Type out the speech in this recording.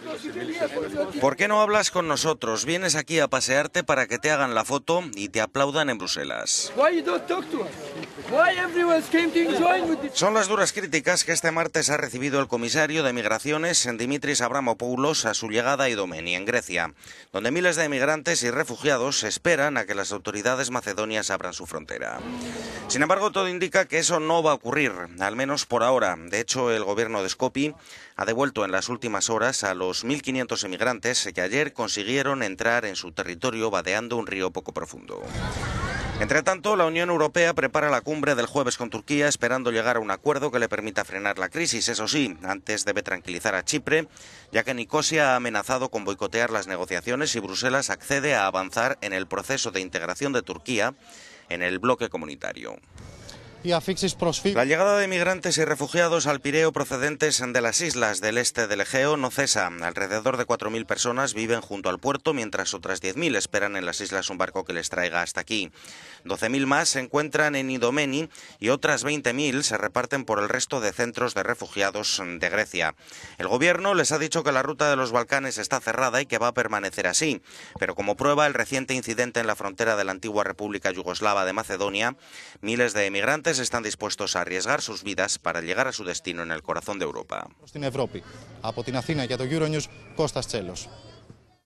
Pues, ¿Por qué no hablas con nosotros? Vienes aquí a pasearte para que te hagan la foto y te aplaudan en Bruselas. Son las duras críticas que este martes ha recibido el comisario de Migraciones, Dimitris Abramopoulos, a su llegada a Idomeni, en Grecia, donde miles de emigrantes y refugiados esperan a que las autoridades macedonias abran su frontera. Sin embargo, todo indica que eso no va a ocurrir, al menos por ahora. De hecho, el gobierno de Skopje ha devuelto en las últimas horas a los 1.500 emigrantes que ayer consiguieron entrar en su territorio vadeando un río poco profundo. Entre tanto, la Unión Europea prepara la cumbre del jueves con Turquía esperando llegar a un acuerdo que le permita frenar la crisis. Eso sí, antes debe tranquilizar a Chipre, ya que Nicosia ha amenazado con boicotear las negociaciones si Bruselas accede a avanzar en el proceso de integración de Turquía en el bloque comunitario. La llegada de migrantes y refugiados al Pireo procedentes de las islas del este del Egeo no cesa. Alrededor de 4.000 personas viven junto al puerto, mientras otras 10.000 esperan en las islas un barco que les traiga hasta aquí. 12.000 más se encuentran en Idomeni y otras 20.000 se reparten por el resto de centros de refugiados de Grecia. El gobierno les ha dicho que la ruta de los Balcanes está cerrada y que va a permanecer así, pero como prueba el reciente incidente en la frontera de la antigua República Yugoslava de Macedonia, miles de emigrantes están dispuestos a arriesgar sus vidas para llegar a su destino en el corazón de Europa.